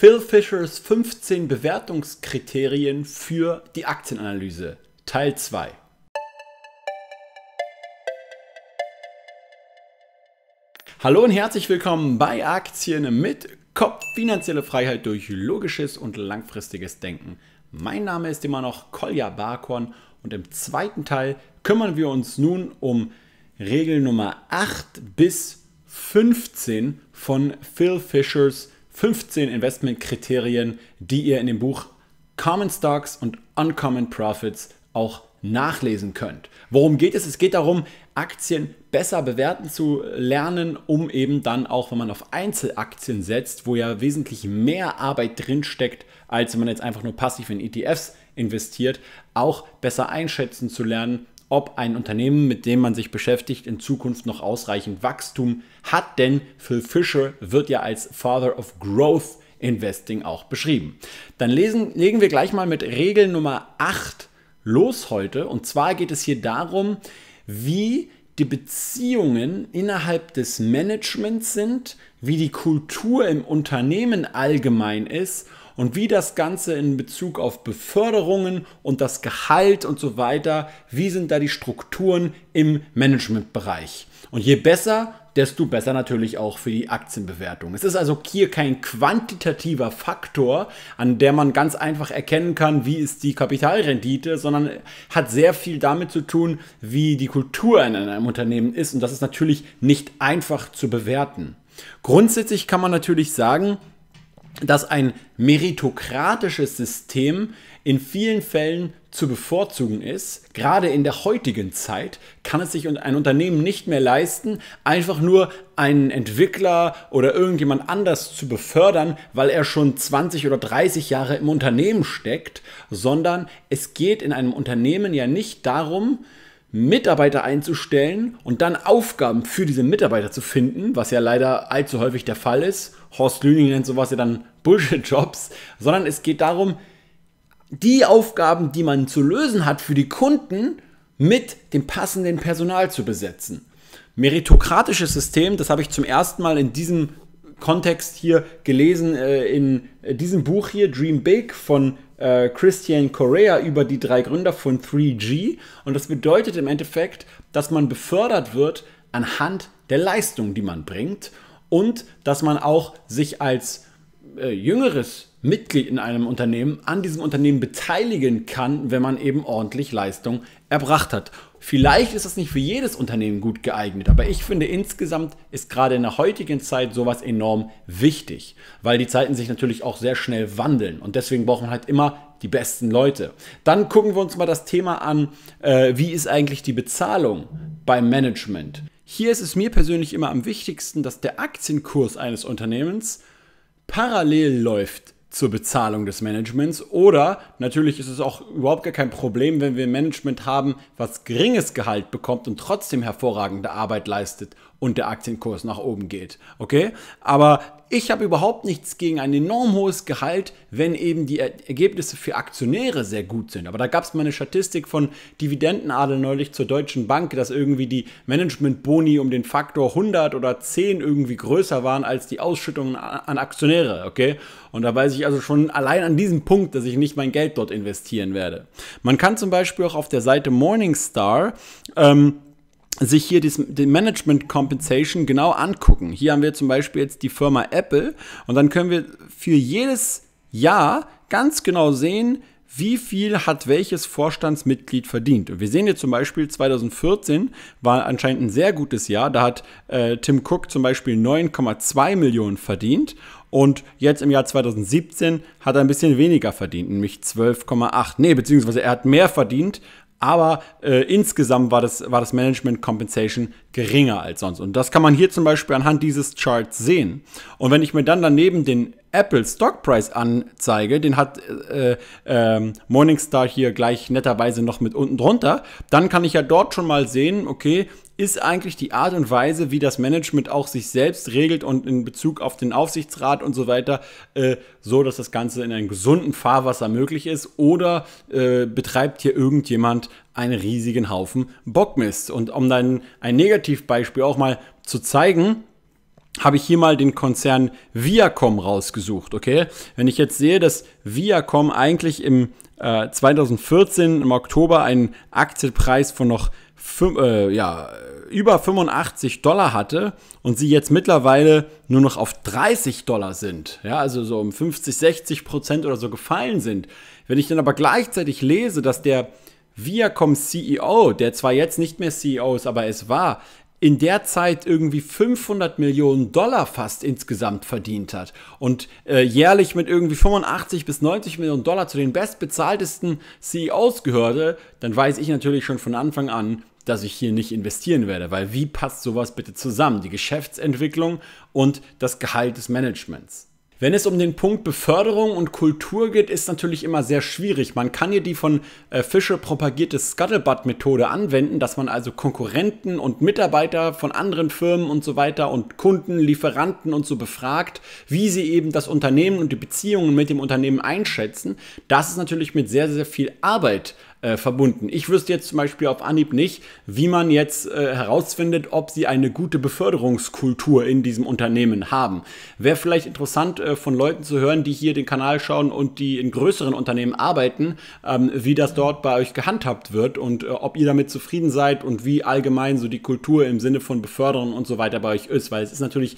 Phil Fishers 15 Bewertungskriterien für die Aktienanalyse, Teil 2. Hallo und herzlich willkommen bei Aktien mit Kopf, finanzielle Freiheit durch logisches und langfristiges Denken. Mein Name ist immer noch Kolja Barkorn und im zweiten Teil kümmern wir uns nun um Regel Nummer 8 bis 15 von Phil Fishers 15 Investmentkriterien, die ihr in dem Buch Common Stocks und Uncommon Profits auch nachlesen könnt. Worum geht es? Es geht darum, Aktien besser bewerten zu lernen, um eben dann auch, wenn man auf Einzelaktien setzt, wo ja wesentlich mehr Arbeit drinsteckt, als wenn man jetzt einfach nur passiv in ETFs investiert, auch besser einschätzen zu lernen, ob ein Unternehmen, mit dem man sich beschäftigt, in Zukunft noch ausreichend Wachstum hat, denn Phil Fisher wird ja als Father of Growth Investing auch beschrieben. Dann lesen, legen wir gleich mal mit Regel Nummer 8 los heute. Und zwar geht es hier darum, wie die Beziehungen innerhalb des Managements sind, wie die Kultur im Unternehmen allgemein ist und wie das Ganze in Bezug auf Beförderungen und das Gehalt und so weiter, wie sind da die Strukturen im Managementbereich. Und je besser, desto besser natürlich auch für die Aktienbewertung. Es ist also hier kein quantitativer Faktor, an der man ganz einfach erkennen kann, wie ist die Kapitalrendite, sondern hat sehr viel damit zu tun, wie die Kultur in einem Unternehmen ist und das ist natürlich nicht einfach zu bewerten. Grundsätzlich kann man natürlich sagen, dass ein meritokratisches System in vielen Fällen zu bevorzugen ist. Gerade in der heutigen Zeit kann es sich ein Unternehmen nicht mehr leisten, einfach nur einen Entwickler oder irgendjemand anders zu befördern, weil er schon 20 oder 30 Jahre im Unternehmen steckt, sondern es geht in einem Unternehmen ja nicht darum, Mitarbeiter einzustellen und dann Aufgaben für diese Mitarbeiter zu finden, was ja leider allzu häufig der Fall ist, Horst Lüning nennt sowas ja dann Bullshit-Jobs, sondern es geht darum, die Aufgaben, die man zu lösen hat für die Kunden, mit dem passenden Personal zu besetzen. Meritokratisches System, das habe ich zum ersten Mal in diesem Kontext hier gelesen, äh, in diesem Buch hier, Dream Big von äh, Christian Correa über die drei Gründer von 3G. Und das bedeutet im Endeffekt, dass man befördert wird anhand der Leistung, die man bringt und dass man auch sich als äh, jüngeres Mitglied in einem Unternehmen an diesem Unternehmen beteiligen kann, wenn man eben ordentlich Leistung erbracht hat. Vielleicht ist das nicht für jedes Unternehmen gut geeignet, aber ich finde insgesamt ist gerade in der heutigen Zeit sowas enorm wichtig, weil die Zeiten sich natürlich auch sehr schnell wandeln und deswegen braucht man halt immer die besten Leute. Dann gucken wir uns mal das Thema an, äh, wie ist eigentlich die Bezahlung beim Management. Hier ist es mir persönlich immer am wichtigsten, dass der Aktienkurs eines Unternehmens parallel läuft zur Bezahlung des Managements oder natürlich ist es auch überhaupt gar kein Problem, wenn wir ein Management haben, was geringes Gehalt bekommt und trotzdem hervorragende Arbeit leistet und der Aktienkurs nach oben geht. Okay? Aber ich habe überhaupt nichts gegen ein enorm hohes Gehalt, wenn eben die Ergebnisse für Aktionäre sehr gut sind. Aber da gab es mal eine Statistik von Dividendenadel neulich zur Deutschen Bank, dass irgendwie die Managementboni um den Faktor 100 oder 10 irgendwie größer waren als die Ausschüttungen an Aktionäre. Okay? Und da weiß ich also schon allein an diesem Punkt, dass ich nicht mein Geld dort investieren werde. Man kann zum Beispiel auch auf der Seite Morningstar ähm, sich hier diesen, den Management Compensation genau angucken. Hier haben wir zum Beispiel jetzt die Firma Apple und dann können wir für jedes Jahr ganz genau sehen, wie viel hat welches Vorstandsmitglied verdient. Und wir sehen hier zum Beispiel 2014 war anscheinend ein sehr gutes Jahr. Da hat äh, Tim Cook zum Beispiel 9,2 Millionen verdient und jetzt im Jahr 2017 hat er ein bisschen weniger verdient, nämlich 12,8. Nee, beziehungsweise er hat mehr verdient aber äh, insgesamt war das, war das Management Compensation geringer als sonst. Und das kann man hier zum Beispiel anhand dieses Charts sehen. Und wenn ich mir dann daneben den Apple Stock Price anzeige, den hat äh, äh, Morningstar hier gleich netterweise noch mit unten drunter, dann kann ich ja dort schon mal sehen, okay, ist eigentlich die Art und Weise, wie das Management auch sich selbst regelt und in Bezug auf den Aufsichtsrat und so weiter, äh, so dass das Ganze in einem gesunden Fahrwasser möglich ist? Oder äh, betreibt hier irgendjemand einen riesigen Haufen Bockmist? Und um dann ein Negativbeispiel auch mal zu zeigen, habe ich hier mal den Konzern Viacom rausgesucht, okay? Wenn ich jetzt sehe, dass Viacom eigentlich im äh, 2014 im Oktober einen Aktienpreis von noch 5, äh, ja, über 85 Dollar hatte und sie jetzt mittlerweile nur noch auf 30 Dollar sind, ja, also so um 50, 60 Prozent oder so gefallen sind. Wenn ich dann aber gleichzeitig lese, dass der Viacom CEO, der zwar jetzt nicht mehr CEO ist, aber es war, in der Zeit irgendwie 500 Millionen Dollar fast insgesamt verdient hat und äh, jährlich mit irgendwie 85 bis 90 Millionen Dollar zu den bestbezahltesten CEOs gehörte, dann weiß ich natürlich schon von Anfang an, dass ich hier nicht investieren werde, weil wie passt sowas bitte zusammen, die Geschäftsentwicklung und das Gehalt des Managements? Wenn es um den Punkt Beförderung und Kultur geht, ist natürlich immer sehr schwierig. Man kann hier die von äh, Fische propagierte Scuttlebutt-Methode anwenden, dass man also Konkurrenten und Mitarbeiter von anderen Firmen und so weiter und Kunden, Lieferanten und so befragt, wie sie eben das Unternehmen und die Beziehungen mit dem Unternehmen einschätzen. Das ist natürlich mit sehr, sehr viel Arbeit äh, verbunden. Ich wüsste jetzt zum Beispiel auf Anhieb nicht, wie man jetzt äh, herausfindet, ob sie eine gute Beförderungskultur in diesem Unternehmen haben. Wäre vielleicht interessant äh, von Leuten zu hören, die hier den Kanal schauen und die in größeren Unternehmen arbeiten, ähm, wie das dort bei euch gehandhabt wird und äh, ob ihr damit zufrieden seid und wie allgemein so die Kultur im Sinne von Befördern und so weiter bei euch ist, weil es ist natürlich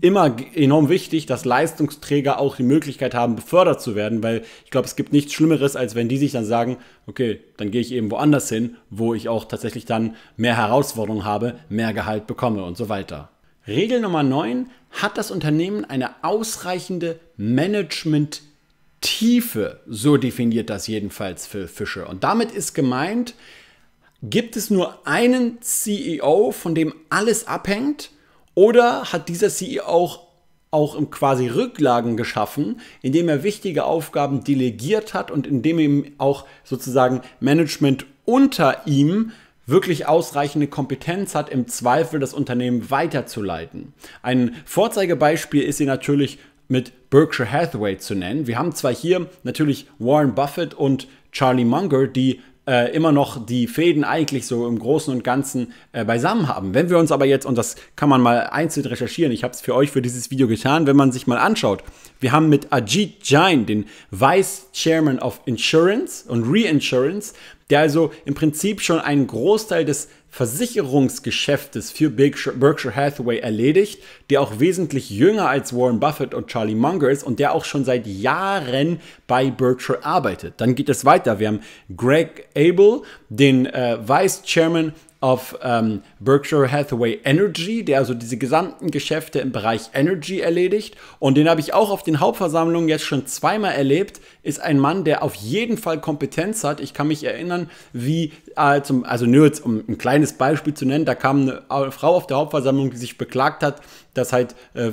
immer enorm wichtig, dass Leistungsträger auch die Möglichkeit haben, befördert zu werden, weil ich glaube, es gibt nichts Schlimmeres, als wenn die sich dann sagen, okay, dann gehe ich eben woanders hin, wo ich auch tatsächlich dann mehr Herausforderungen habe, mehr Gehalt bekomme und so weiter. Regel Nummer 9, hat das Unternehmen eine ausreichende Management- Tiefe, so definiert das jedenfalls für Fische. Und damit ist gemeint, gibt es nur einen CEO, von dem alles abhängt, oder hat dieser CEO auch, auch im quasi Rücklagen geschaffen, indem er wichtige Aufgaben delegiert hat und indem ihm auch sozusagen Management unter ihm wirklich ausreichende Kompetenz hat, im Zweifel das Unternehmen weiterzuleiten. Ein Vorzeigebeispiel ist hier natürlich mit Berkshire Hathaway zu nennen. Wir haben zwar hier natürlich Warren Buffett und Charlie Munger, die äh, immer noch die Fäden eigentlich so im Großen und Ganzen äh, beisammen haben. Wenn wir uns aber jetzt, und das kann man mal einzeln recherchieren, ich habe es für euch für dieses Video getan, wenn man sich mal anschaut, wir haben mit Ajit Jain, den Vice Chairman of Insurance und Reinsurance, der also im Prinzip schon einen Großteil des Versicherungsgeschäftes für Berkshire Hathaway erledigt, der auch wesentlich jünger als Warren Buffett und Charlie Munger ist und der auch schon seit Jahren bei Berkshire arbeitet. Dann geht es weiter. Wir haben Greg Abel, den äh, Vice Chairman auf ähm, Berkshire Hathaway Energy, der also diese gesamten Geschäfte im Bereich Energy erledigt. Und den habe ich auch auf den Hauptversammlungen jetzt schon zweimal erlebt. Ist ein Mann, der auf jeden Fall Kompetenz hat. Ich kann mich erinnern, wie äh, zum, also nur jetzt, um ein kleines Beispiel zu nennen, da kam eine äh, Frau auf der Hauptversammlung, die sich beklagt hat, dass halt äh,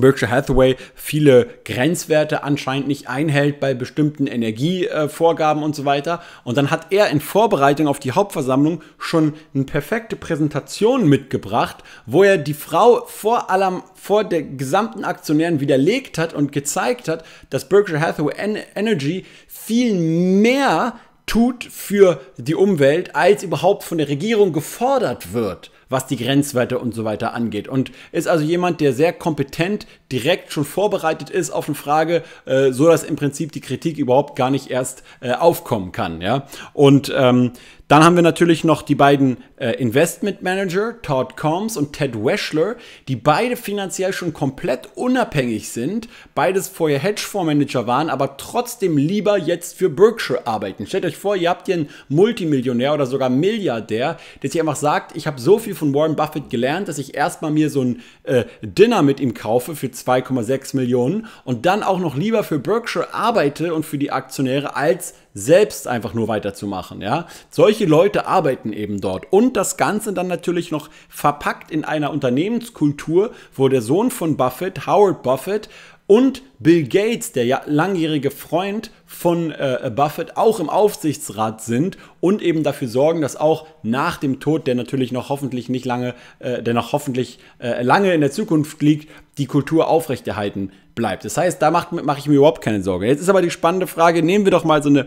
Berkshire Hathaway viele Grenzwerte anscheinend nicht einhält bei bestimmten Energievorgaben und so weiter. Und dann hat er in Vorbereitung auf die Hauptversammlung schon eine perfekte Präsentation mitgebracht, wo er die Frau vor allem vor der gesamten Aktionären widerlegt hat und gezeigt hat, dass Berkshire Hathaway Energy viel mehr tut für die Umwelt, als überhaupt von der Regierung gefordert wird was die Grenzwerte und so weiter angeht. Und ist also jemand, der sehr kompetent, direkt schon vorbereitet ist auf eine Frage, äh, so dass im Prinzip die Kritik überhaupt gar nicht erst äh, aufkommen kann. Ja? Und ähm, dann haben wir natürlich noch die beiden äh, Investment Manager, Todd Combs und Ted Weschler, die beide finanziell schon komplett unabhängig sind, beides vorher Hedgefondsmanager waren, aber trotzdem lieber jetzt für Berkshire arbeiten. Stellt euch vor, ihr habt hier einen Multimillionär oder sogar Milliardär, der sich einfach sagt, ich habe so viel von von Warren Buffett gelernt, dass ich erstmal mir so ein äh, Dinner mit ihm kaufe für 2,6 Millionen und dann auch noch lieber für Berkshire arbeite und für die Aktionäre, als selbst einfach nur weiterzumachen. Ja? Solche Leute arbeiten eben dort. Und das Ganze dann natürlich noch verpackt in einer Unternehmenskultur, wo der Sohn von Buffett, Howard Buffett, und Bill Gates, der ja langjährige Freund von äh, Buffett, auch im Aufsichtsrat sind und eben dafür sorgen, dass auch nach dem Tod, der natürlich noch hoffentlich nicht lange, äh, der noch hoffentlich äh, lange in der Zukunft liegt, die Kultur aufrechterhalten bleibt. Das heißt, da mache mach ich mir überhaupt keine Sorge. Jetzt ist aber die spannende Frage, nehmen wir doch mal so eine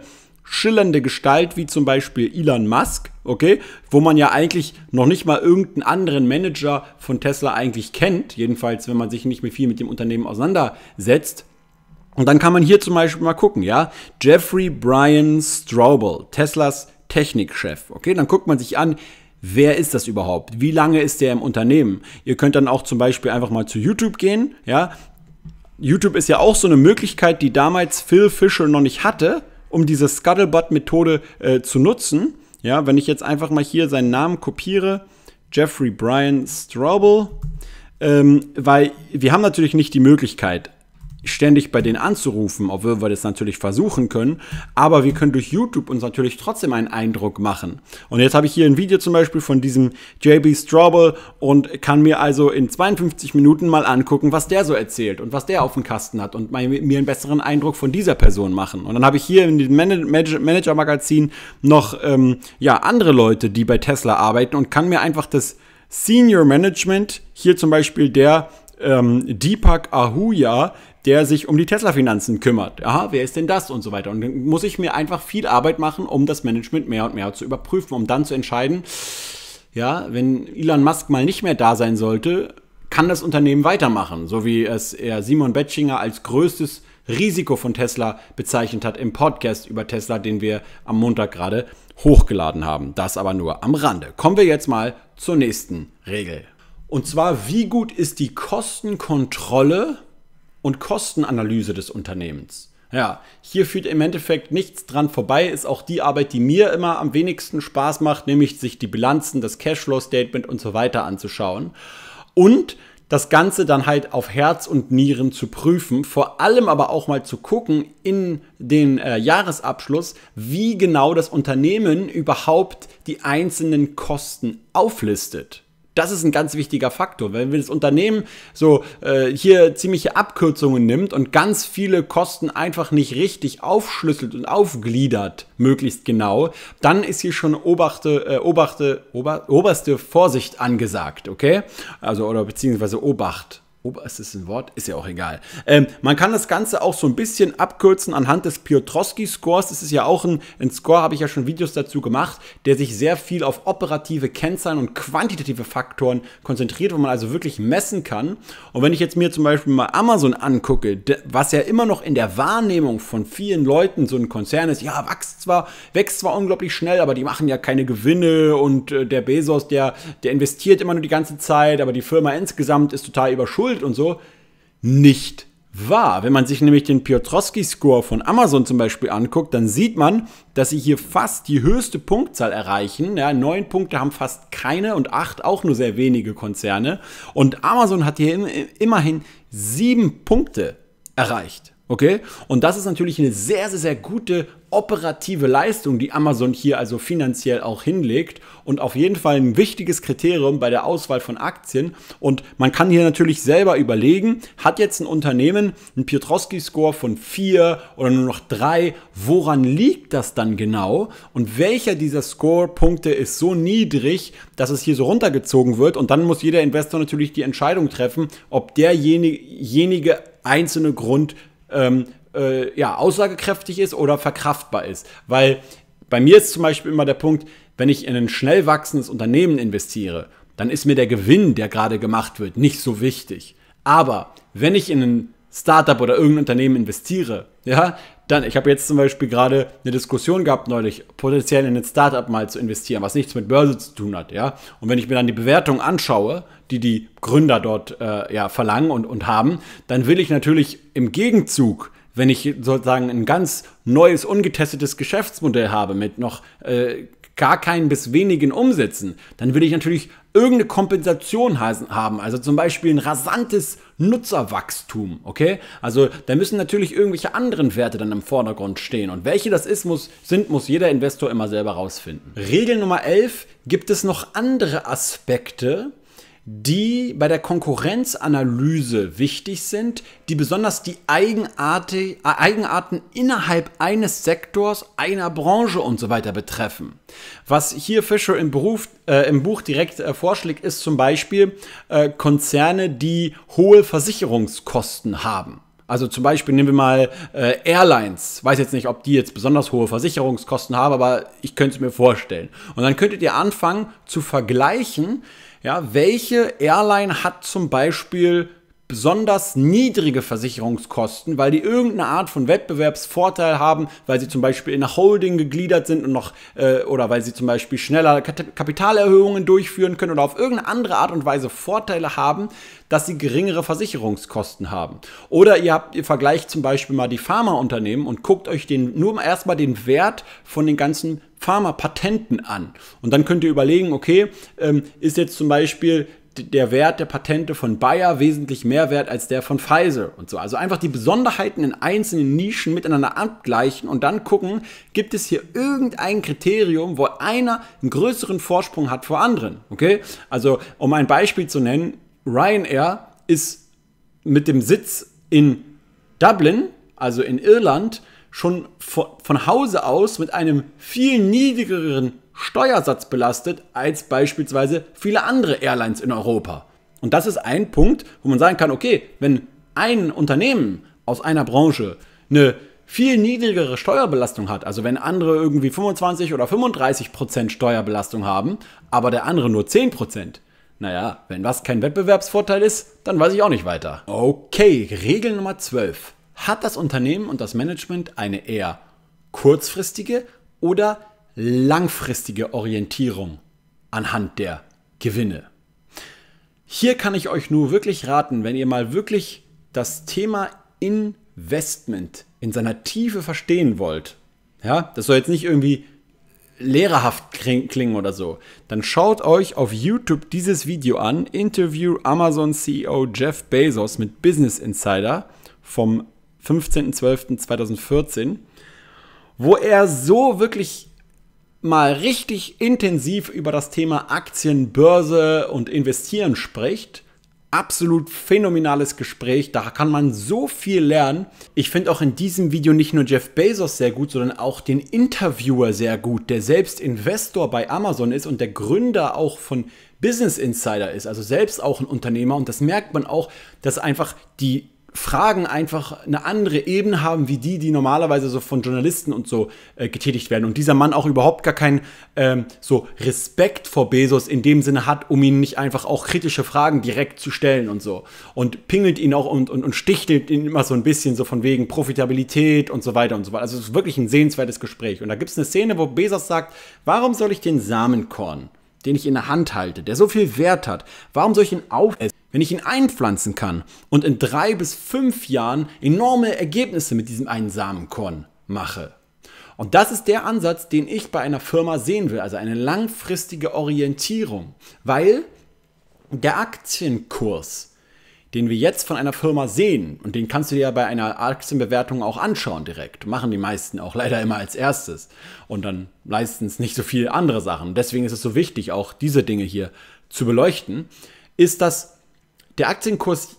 schillernde Gestalt wie zum Beispiel Elon Musk, okay, wo man ja eigentlich noch nicht mal irgendeinen anderen Manager von Tesla eigentlich kennt, jedenfalls wenn man sich nicht mehr viel mit dem Unternehmen auseinandersetzt. Und dann kann man hier zum Beispiel mal gucken, ja, Jeffrey Brian Straubel, Teslas Technikchef, okay, dann guckt man sich an, Wer ist das überhaupt? Wie lange ist der im Unternehmen? Ihr könnt dann auch zum Beispiel einfach mal zu YouTube gehen. Ja? YouTube ist ja auch so eine Möglichkeit, die damals Phil Fischer noch nicht hatte um diese Scuttlebutt-Methode äh, zu nutzen. Ja, wenn ich jetzt einfach mal hier seinen Namen kopiere, Jeffrey Brian Straubel, ähm, weil wir haben natürlich nicht die Möglichkeit, ständig bei denen anzurufen, obwohl wir das natürlich versuchen können. Aber wir können durch YouTube uns natürlich trotzdem einen Eindruck machen. Und jetzt habe ich hier ein Video zum Beispiel von diesem JB Strobel und kann mir also in 52 Minuten mal angucken, was der so erzählt und was der auf dem Kasten hat und mir einen besseren Eindruck von dieser Person machen. Und dann habe ich hier in dem Manager-Magazin noch ähm, ja, andere Leute, die bei Tesla arbeiten und kann mir einfach das Senior Management, hier zum Beispiel der ähm, Deepak Ahuja, der sich um die Tesla-Finanzen kümmert. Aha, wer ist denn das und so weiter. Und dann muss ich mir einfach viel Arbeit machen, um das Management mehr und mehr zu überprüfen, um dann zu entscheiden, ja, wenn Elon Musk mal nicht mehr da sein sollte, kann das Unternehmen weitermachen, so wie es Simon Betschinger als größtes Risiko von Tesla bezeichnet hat im Podcast über Tesla, den wir am Montag gerade hochgeladen haben. Das aber nur am Rande. Kommen wir jetzt mal zur nächsten Regel. Und zwar, wie gut ist die Kostenkontrolle und Kostenanalyse des Unternehmens. Ja, hier führt im Endeffekt nichts dran vorbei, ist auch die Arbeit, die mir immer am wenigsten Spaß macht, nämlich sich die Bilanzen, das Cashflow-Statement und so weiter anzuschauen. Und das Ganze dann halt auf Herz und Nieren zu prüfen, vor allem aber auch mal zu gucken in den äh, Jahresabschluss, wie genau das Unternehmen überhaupt die einzelnen Kosten auflistet. Das ist ein ganz wichtiger Faktor. Wenn das Unternehmen so äh, hier ziemliche Abkürzungen nimmt und ganz viele Kosten einfach nicht richtig aufschlüsselt und aufgliedert, möglichst genau, dann ist hier schon obachte, äh, obachte, ober, oberste Vorsicht angesagt, okay? Also oder beziehungsweise Obacht. Oberst ist ein Wort, ist ja auch egal. Ähm, man kann das Ganze auch so ein bisschen abkürzen anhand des Piotrowski-Scores. Das ist ja auch ein, ein Score, habe ich ja schon Videos dazu gemacht, der sich sehr viel auf operative Kennzahlen und quantitative Faktoren konzentriert, wo man also wirklich messen kann. Und wenn ich jetzt mir zum Beispiel mal Amazon angucke, was ja immer noch in der Wahrnehmung von vielen Leuten so ein Konzern ist, ja, wächst zwar, wächst zwar unglaublich schnell, aber die machen ja keine Gewinne und äh, der Bezos, der, der investiert immer nur die ganze Zeit, aber die Firma insgesamt ist total überschuldet verschuldet und so, nicht wahr. Wenn man sich nämlich den Piotrowski-Score von Amazon zum Beispiel anguckt, dann sieht man, dass sie hier fast die höchste Punktzahl erreichen. Ja, neun Punkte haben fast keine und acht auch nur sehr wenige Konzerne. Und Amazon hat hier immerhin sieben Punkte erreicht. Okay? Und das ist natürlich eine sehr, sehr, sehr gute operative Leistung, die Amazon hier also finanziell auch hinlegt und auf jeden Fall ein wichtiges Kriterium bei der Auswahl von Aktien. Und man kann hier natürlich selber überlegen, hat jetzt ein Unternehmen einen Piotrowski-Score von 4 oder nur noch 3, woran liegt das dann genau? Und welcher dieser Score-Punkte ist so niedrig, dass es hier so runtergezogen wird? Und dann muss jeder Investor natürlich die Entscheidung treffen, ob derjenige einzelne Grund ähm, äh, ja, aussagekräftig ist oder verkraftbar ist. Weil bei mir ist zum Beispiel immer der Punkt, wenn ich in ein schnell wachsendes Unternehmen investiere, dann ist mir der Gewinn, der gerade gemacht wird, nicht so wichtig. Aber wenn ich in ein Startup oder irgendein Unternehmen investiere, ja, dann, ich habe jetzt zum Beispiel gerade eine Diskussion gehabt neulich, potenziell in ein Startup mal zu investieren, was nichts mit Börse zu tun hat, ja. Und wenn ich mir dann die Bewertung anschaue, die die Gründer dort äh, ja, verlangen und, und haben, dann will ich natürlich im Gegenzug wenn ich sozusagen ein ganz neues, ungetestetes Geschäftsmodell habe mit noch äh, gar keinen bis wenigen Umsätzen, dann will ich natürlich irgendeine Kompensation haben. Also zum Beispiel ein rasantes Nutzerwachstum, okay? Also da müssen natürlich irgendwelche anderen Werte dann im Vordergrund stehen und welche das ist, muss, sind, muss jeder Investor immer selber rausfinden. Regel Nummer 11, gibt es noch andere Aspekte, die bei der Konkurrenzanalyse wichtig sind, die besonders die äh, Eigenarten innerhalb eines Sektors, einer Branche und so weiter betreffen. Was hier Fischer im, Beruf, äh, im Buch direkt äh, vorschlägt, ist zum Beispiel äh, Konzerne, die hohe Versicherungskosten haben. Also zum Beispiel nehmen wir mal äh, Airlines. Weiß jetzt nicht, ob die jetzt besonders hohe Versicherungskosten haben, aber ich könnte es mir vorstellen. Und dann könntet ihr anfangen zu vergleichen, ja, welche Airline hat zum Beispiel besonders niedrige Versicherungskosten, weil die irgendeine Art von Wettbewerbsvorteil haben, weil sie zum Beispiel in eine Holding gegliedert sind und noch äh, oder weil sie zum Beispiel schneller Kapitalerhöhungen durchführen können oder auf irgendeine andere Art und Weise Vorteile haben, dass sie geringere Versicherungskosten haben. Oder ihr habt ihr vergleicht zum Beispiel mal die Pharmaunternehmen und guckt euch den nur erstmal den Wert von den ganzen Pharmapatenten an. Und dann könnt ihr überlegen, okay, ähm, ist jetzt zum Beispiel der Wert der Patente von Bayer wesentlich mehr wert als der von Pfizer und so. Also einfach die Besonderheiten in einzelnen Nischen miteinander abgleichen und dann gucken, gibt es hier irgendein Kriterium, wo einer einen größeren Vorsprung hat vor anderen. Okay? Also, um ein Beispiel zu nennen, Ryanair ist mit dem Sitz in Dublin, also in Irland, schon von Hause aus mit einem viel niedrigeren Steuersatz belastet als beispielsweise viele andere Airlines in Europa. Und das ist ein Punkt, wo man sagen kann, okay, wenn ein Unternehmen aus einer Branche eine viel niedrigere Steuerbelastung hat, also wenn andere irgendwie 25 oder 35 Prozent Steuerbelastung haben, aber der andere nur 10 Prozent, naja, wenn was kein Wettbewerbsvorteil ist, dann weiß ich auch nicht weiter. Okay, Regel Nummer 12 hat das Unternehmen und das Management eine eher kurzfristige oder langfristige Orientierung anhand der Gewinne. Hier kann ich euch nur wirklich raten, wenn ihr mal wirklich das Thema Investment in seiner Tiefe verstehen wollt, ja, das soll jetzt nicht irgendwie lehrerhaft klingen oder so, dann schaut euch auf YouTube dieses Video an, Interview Amazon CEO Jeff Bezos mit Business Insider vom 15.12.2014, wo er so wirklich mal richtig intensiv über das Thema Aktien, Börse und Investieren spricht. Absolut phänomenales Gespräch, da kann man so viel lernen. Ich finde auch in diesem Video nicht nur Jeff Bezos sehr gut, sondern auch den Interviewer sehr gut, der selbst Investor bei Amazon ist und der Gründer auch von Business Insider ist, also selbst auch ein Unternehmer. Und das merkt man auch, dass einfach die Fragen einfach eine andere Ebene haben, wie die, die normalerweise so von Journalisten und so äh, getätigt werden. Und dieser Mann auch überhaupt gar keinen ähm, so Respekt vor Bezos in dem Sinne hat, um ihn nicht einfach auch kritische Fragen direkt zu stellen und so. Und pingelt ihn auch und, und, und stichtelt ihn immer so ein bisschen so von wegen Profitabilität und so weiter und so weiter. Also es ist wirklich ein sehenswertes Gespräch. Und da gibt es eine Szene, wo Bezos sagt, warum soll ich den Samenkorn, den ich in der Hand halte, der so viel Wert hat, warum soll ich ihn aufessen? wenn ich ihn einpflanzen kann und in drei bis fünf Jahren enorme Ergebnisse mit diesem einen Samenkorn mache. Und das ist der Ansatz, den ich bei einer Firma sehen will, also eine langfristige Orientierung, weil der Aktienkurs, den wir jetzt von einer Firma sehen, und den kannst du dir ja bei einer Aktienbewertung auch anschauen direkt, machen die meisten auch leider immer als erstes und dann leisten es nicht so viele andere Sachen. Deswegen ist es so wichtig, auch diese Dinge hier zu beleuchten, ist das der Aktienkurs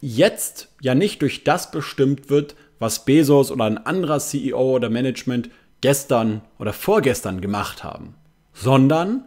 jetzt ja nicht durch das bestimmt wird, was Bezos oder ein anderer CEO oder Management gestern oder vorgestern gemacht haben, sondern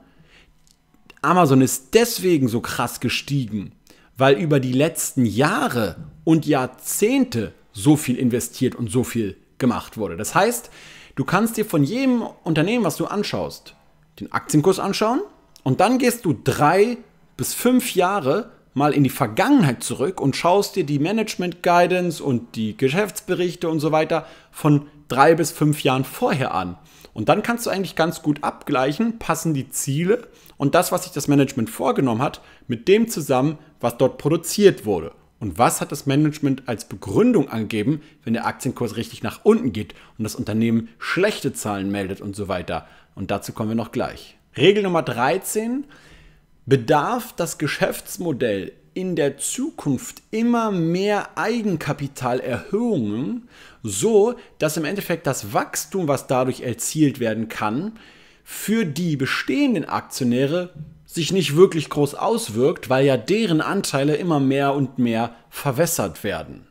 Amazon ist deswegen so krass gestiegen, weil über die letzten Jahre und Jahrzehnte so viel investiert und so viel gemacht wurde. Das heißt, du kannst dir von jedem Unternehmen, was du anschaust, den Aktienkurs anschauen und dann gehst du drei bis fünf Jahre mal in die Vergangenheit zurück und schaust dir die Management Guidance und die Geschäftsberichte und so weiter von drei bis fünf Jahren vorher an. Und dann kannst du eigentlich ganz gut abgleichen, passen die Ziele und das, was sich das Management vorgenommen hat, mit dem zusammen, was dort produziert wurde. Und was hat das Management als Begründung angegeben, wenn der Aktienkurs richtig nach unten geht und das Unternehmen schlechte Zahlen meldet und so weiter? Und dazu kommen wir noch gleich. Regel Nummer 13 Bedarf das Geschäftsmodell in der Zukunft immer mehr Eigenkapitalerhöhungen, so dass im Endeffekt das Wachstum, was dadurch erzielt werden kann, für die bestehenden Aktionäre sich nicht wirklich groß auswirkt, weil ja deren Anteile immer mehr und mehr verwässert werden.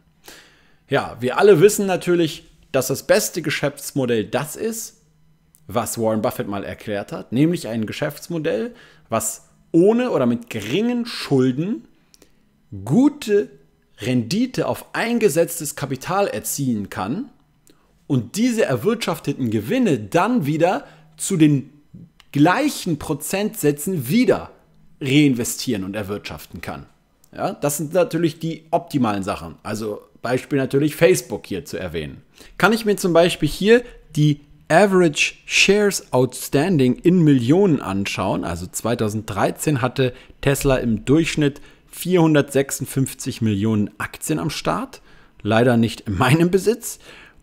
Ja, wir alle wissen natürlich, dass das beste Geschäftsmodell das ist, was Warren Buffett mal erklärt hat, nämlich ein Geschäftsmodell, was ohne oder mit geringen Schulden gute Rendite auf eingesetztes Kapital erzielen kann und diese erwirtschafteten Gewinne dann wieder zu den gleichen Prozentsätzen wieder reinvestieren und erwirtschaften kann. Ja, das sind natürlich die optimalen Sachen. Also Beispiel natürlich Facebook hier zu erwähnen. Kann ich mir zum Beispiel hier die Average Shares Outstanding in Millionen anschauen, also 2013 hatte Tesla im Durchschnitt 456 Millionen Aktien am Start, leider nicht in meinem Besitz.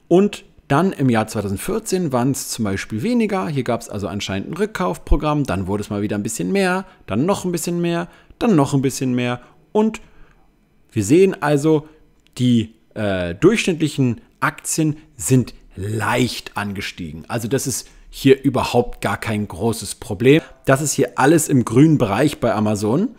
Und dann im Jahr 2014 waren es zum Beispiel weniger. Hier gab es also anscheinend ein Rückkaufprogramm. Dann wurde es mal wieder ein bisschen mehr, dann noch ein bisschen mehr, dann noch ein bisschen mehr. Und wir sehen also, die äh, durchschnittlichen Aktien sind leicht angestiegen. Also das ist hier überhaupt gar kein großes Problem. Das ist hier alles im grünen Bereich bei Amazon.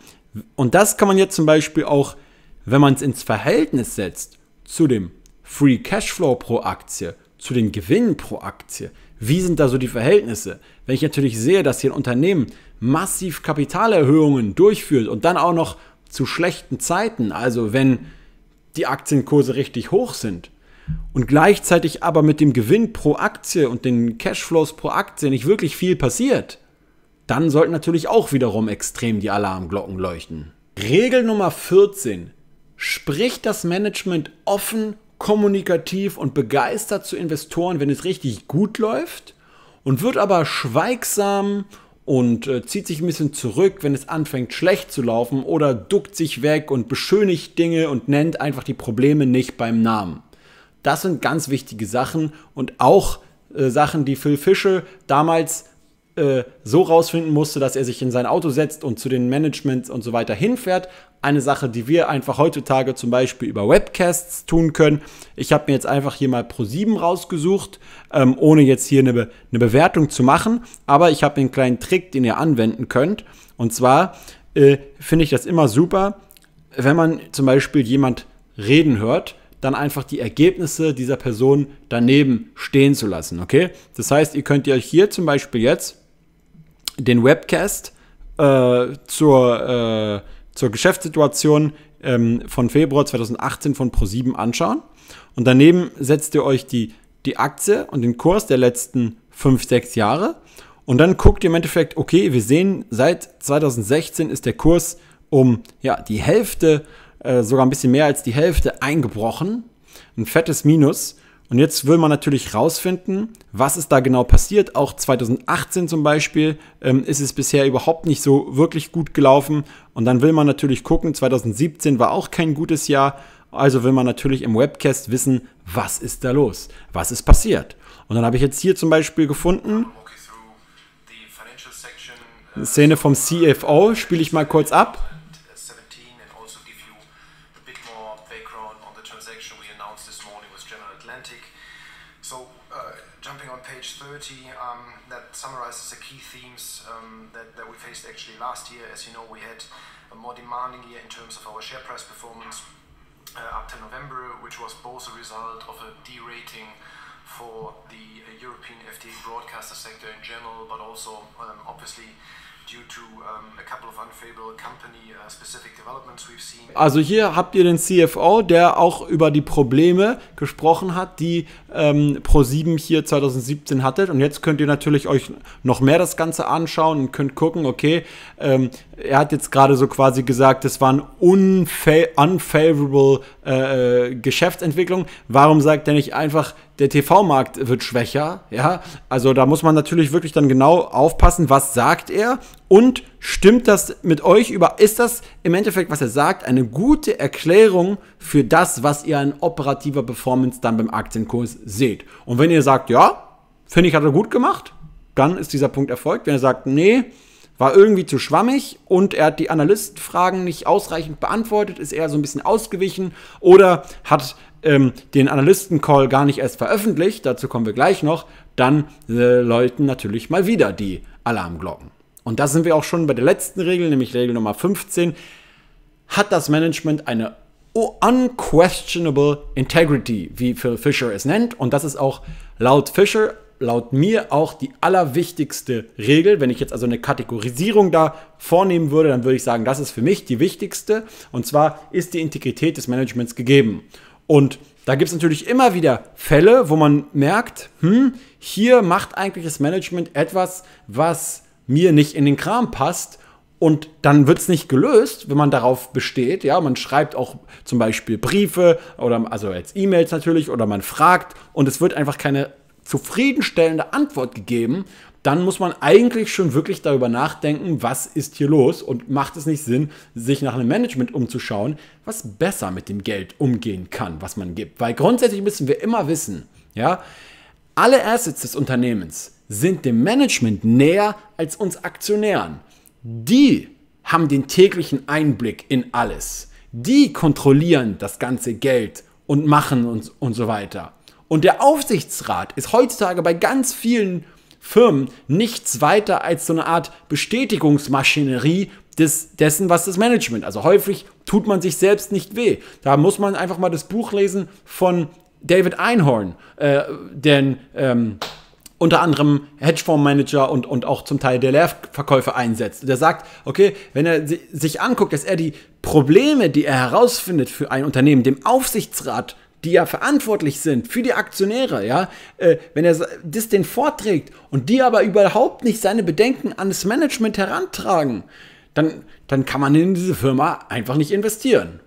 Und das kann man jetzt zum Beispiel auch, wenn man es ins Verhältnis setzt zu dem Free Cashflow pro Aktie, zu den Gewinnen pro Aktie, wie sind da so die Verhältnisse? Wenn ich natürlich sehe, dass hier ein Unternehmen massiv Kapitalerhöhungen durchführt und dann auch noch zu schlechten Zeiten, also wenn die Aktienkurse richtig hoch sind, und gleichzeitig aber mit dem Gewinn pro Aktie und den Cashflows pro Aktie nicht wirklich viel passiert, dann sollten natürlich auch wiederum extrem die Alarmglocken leuchten. Regel Nummer 14. Spricht das Management offen, kommunikativ und begeistert zu Investoren, wenn es richtig gut läuft und wird aber schweigsam und äh, zieht sich ein bisschen zurück, wenn es anfängt schlecht zu laufen oder duckt sich weg und beschönigt Dinge und nennt einfach die Probleme nicht beim Namen. Das sind ganz wichtige Sachen und auch äh, Sachen, die Phil Fische damals äh, so rausfinden musste, dass er sich in sein Auto setzt und zu den Managements und so weiter hinfährt. Eine Sache, die wir einfach heutzutage zum Beispiel über Webcasts tun können. Ich habe mir jetzt einfach hier mal Pro7 rausgesucht, ähm, ohne jetzt hier eine, Be eine Bewertung zu machen, aber ich habe einen kleinen Trick, den ihr anwenden könnt. Und zwar äh, finde ich das immer super, wenn man zum Beispiel jemand reden hört dann einfach die Ergebnisse dieser Person daneben stehen zu lassen. Okay? Das heißt, ihr könnt euch hier zum Beispiel jetzt den Webcast äh, zur, äh, zur Geschäftssituation ähm, von Februar 2018 von ProSieben anschauen. Und daneben setzt ihr euch die, die Aktie und den Kurs der letzten 5, 6 Jahre. Und dann guckt ihr im Endeffekt, okay, wir sehen, seit 2016 ist der Kurs um ja, die Hälfte äh, sogar ein bisschen mehr als die Hälfte eingebrochen. Ein fettes Minus. Und jetzt will man natürlich rausfinden, was ist da genau passiert. Auch 2018 zum Beispiel ähm, ist es bisher überhaupt nicht so wirklich gut gelaufen. Und dann will man natürlich gucken, 2017 war auch kein gutes Jahr. Also will man natürlich im Webcast wissen, was ist da los? Was ist passiert? Und dann habe ich jetzt hier zum Beispiel gefunden, eine äh, Szene vom CFO, spiele ich mal kurz ab. last year. As you know, we had a more demanding year in terms of our share price performance uh, up to November, which was both a result of a derating for the uh, European FDA broadcaster sector in general, but also um, obviously due to a couple of unfavorable company uh, specific developments we've seen. Also hier habt ihr den CFO, der auch über die Probleme gesprochen hat, die ähm, Pro7 hier 2017 hatte. Und jetzt könnt ihr natürlich euch noch mehr das Ganze anschauen und könnt gucken, okay, ähm, er hat jetzt gerade so quasi gesagt, es waren unfa unfavorable äh, äh Geschäftsentwicklungen. Warum sagt er nicht einfach, der TV-Markt wird schwächer, ja. Also da muss man natürlich wirklich dann genau aufpassen, was sagt er und stimmt das mit euch über, ist das im Endeffekt, was er sagt, eine gute Erklärung für das, was ihr an operativer Performance dann beim Aktienkurs seht. Und wenn ihr sagt, ja, finde ich, hat er gut gemacht, dann ist dieser Punkt erfolgt. Wenn er sagt, nee, war irgendwie zu schwammig und er hat die Analystenfragen nicht ausreichend beantwortet, ist eher so ein bisschen ausgewichen oder hat ähm, den Analysten-Call gar nicht erst veröffentlicht, dazu kommen wir gleich noch, dann äh, läuten natürlich mal wieder die Alarmglocken. Und da sind wir auch schon bei der letzten Regel, nämlich Regel Nummer 15. Hat das Management eine unquestionable integrity, wie Phil Fisher es nennt? Und das ist auch laut Fisher, laut mir auch die allerwichtigste Regel. Wenn ich jetzt also eine Kategorisierung da vornehmen würde, dann würde ich sagen, das ist für mich die wichtigste. Und zwar ist die Integrität des Managements gegeben. Und da gibt es natürlich immer wieder Fälle, wo man merkt, hm, hier macht eigentlich das Management etwas, was mir nicht in den Kram passt. Und dann wird es nicht gelöst, wenn man darauf besteht. Ja, man schreibt auch zum Beispiel Briefe oder also als E-Mails natürlich oder man fragt und es wird einfach keine zufriedenstellende Antwort gegeben dann muss man eigentlich schon wirklich darüber nachdenken, was ist hier los und macht es nicht Sinn, sich nach einem Management umzuschauen, was besser mit dem Geld umgehen kann, was man gibt. Weil grundsätzlich müssen wir immer wissen, ja, alle Assets des Unternehmens sind dem Management näher als uns Aktionären. Die haben den täglichen Einblick in alles. Die kontrollieren das ganze Geld und machen uns und so weiter. Und der Aufsichtsrat ist heutzutage bei ganz vielen Firmen nichts weiter als so eine Art Bestätigungsmaschinerie des, dessen, was das Management. Also häufig tut man sich selbst nicht weh. Da muss man einfach mal das Buch lesen von David Einhorn, äh, denn ähm, unter anderem Hedgefondsmanager und, und auch zum Teil der Leerverkäufe einsetzt. Der sagt, okay, wenn er sich anguckt, dass er die Probleme, die er herausfindet für ein Unternehmen, dem Aufsichtsrat die ja verantwortlich sind für die Aktionäre, ja, äh, wenn er das den vorträgt und die aber überhaupt nicht seine Bedenken an das Management herantragen, dann, dann kann man in diese Firma einfach nicht investieren.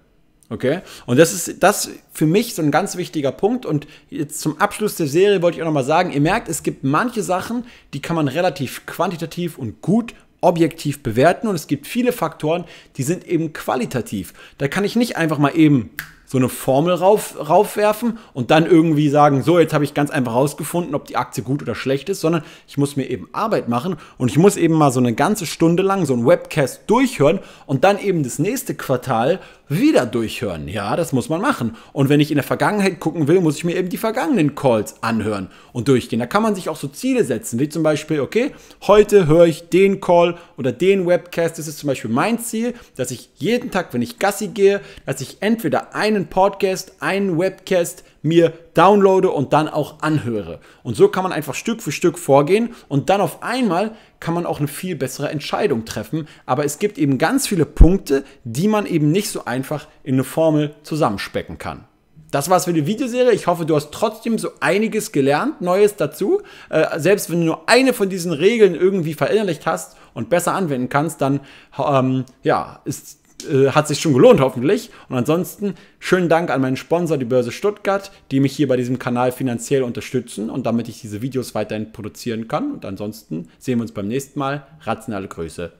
Okay? Und das ist das für mich so ein ganz wichtiger Punkt. Und jetzt zum Abschluss der Serie wollte ich auch nochmal sagen, ihr merkt, es gibt manche Sachen, die kann man relativ quantitativ und gut objektiv bewerten. Und es gibt viele Faktoren, die sind eben qualitativ. Da kann ich nicht einfach mal eben so eine Formel rauf, raufwerfen und dann irgendwie sagen, so, jetzt habe ich ganz einfach rausgefunden, ob die Aktie gut oder schlecht ist, sondern ich muss mir eben Arbeit machen und ich muss eben mal so eine ganze Stunde lang so ein Webcast durchhören und dann eben das nächste Quartal wieder durchhören. Ja, das muss man machen. Und wenn ich in der Vergangenheit gucken will, muss ich mir eben die vergangenen Calls anhören und durchgehen. Da kann man sich auch so Ziele setzen, wie zum Beispiel, okay, heute höre ich den Call oder den Webcast. Das ist zum Beispiel mein Ziel, dass ich jeden Tag, wenn ich Gassi gehe, dass ich entweder einen Podcast, einen Webcast, mir downloade und dann auch anhöre. Und so kann man einfach Stück für Stück vorgehen und dann auf einmal kann man auch eine viel bessere Entscheidung treffen. Aber es gibt eben ganz viele Punkte, die man eben nicht so einfach in eine Formel zusammenspecken kann. Das war's für die Videoserie. Ich hoffe, du hast trotzdem so einiges gelernt, Neues dazu. Äh, selbst wenn du nur eine von diesen Regeln irgendwie verinnerlicht hast und besser anwenden kannst, dann ähm, ja, ist äh, hat sich schon gelohnt, hoffentlich. Und ansonsten schönen Dank an meinen Sponsor, die Börse Stuttgart, die mich hier bei diesem Kanal finanziell unterstützen und damit ich diese Videos weiterhin produzieren kann. Und ansonsten sehen wir uns beim nächsten Mal. Rationale Grüße.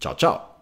Ciao, ciao.